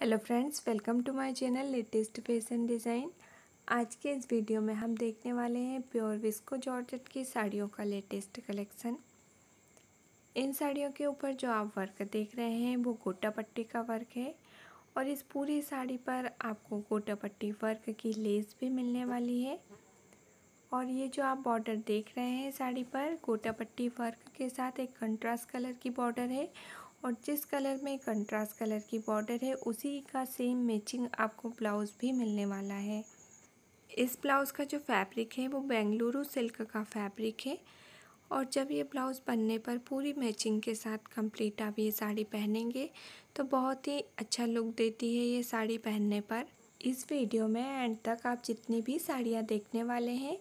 hello friends welcome to my channel latest fashion design आज के इस वीडियो में हम देखने वाले हैं प्योर विस्को जॉर्जेट की साड़ियों का लेटेस्ट कलेक्शन इन साड़ियों के ऊपर जो आप वर्क देख रहे हैं वो गोटा पट्टी का वर्क है और इस पूरी साड़ी पर आपको गोटा पट्टी वर्क की लेस भी मिलने वाली है और ये जो आप बॉर्डर देख रहे हैं साड़ी पर गोटा पट्टी वर्क के साथ एक कंट्रास्ट कलर की बॉर्डर है और जिस कलर में कंट्रास्ट कलर की बॉर्डर है उसी का सेम मैचिंग आपको ब्लाउज़ भी मिलने वाला है इस ब्लाउज़ का जो फैब्रिक है वो बेंगलुरु सिल्क का फैब्रिक है और जब ये ब्लाउज़ बनने पर पूरी मैचिंग के साथ कंप्लीट आप ये साड़ी पहनेंगे तो बहुत ही अच्छा लुक देती है ये साड़ी पहनने पर इस वीडियो में एंड तक आप जितनी भी साड़ियाँ देखने वाले हैं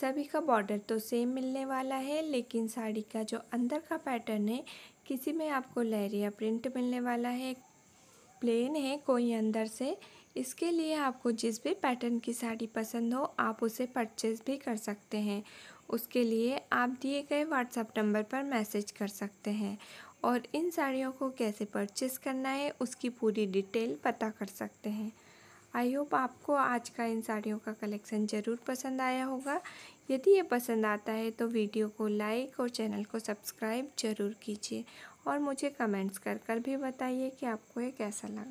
सभी का बॉर्डर तो सेम मिलने वाला है लेकिन साड़ी का जो अंदर का पैटर्न है किसी में आपको लहरिया प्रिंट मिलने वाला है प्लेन है कोई अंदर से इसके लिए आपको जिस भी पैटर्न की साड़ी पसंद हो आप उसे परचेज भी कर सकते हैं उसके लिए आप दिए गए व्हाट्सएप नंबर पर मैसेज कर सकते हैं और इन साड़ियों को कैसे परचेज करना है उसकी पूरी डिटेल पता कर सकते हैं आई होप आपको आज का इन साड़ियों का कलेक्शन ज़रूर पसंद आया होगा यदि ये पसंद आता है तो वीडियो को लाइक और चैनल को सब्सक्राइब ज़रूर कीजिए और मुझे कमेंट्स कर कर भी बताइए कि आपको ये कैसा लगा